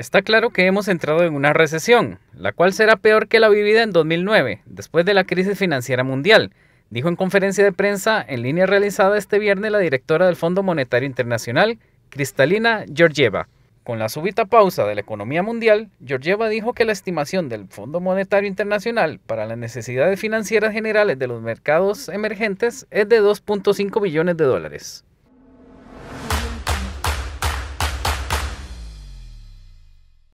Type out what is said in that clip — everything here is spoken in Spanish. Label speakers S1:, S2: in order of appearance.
S1: Está claro que hemos entrado en una recesión, la cual será peor que la vivida en 2009, después de la crisis financiera mundial, dijo en conferencia de prensa en línea realizada este viernes la directora del Fondo Monetario Internacional, Cristalina Georgieva. Con la súbita pausa de la economía mundial, Georgieva dijo que la estimación del Fondo Monetario Internacional para las necesidades financieras generales de los mercados emergentes es de 2.5 billones de dólares.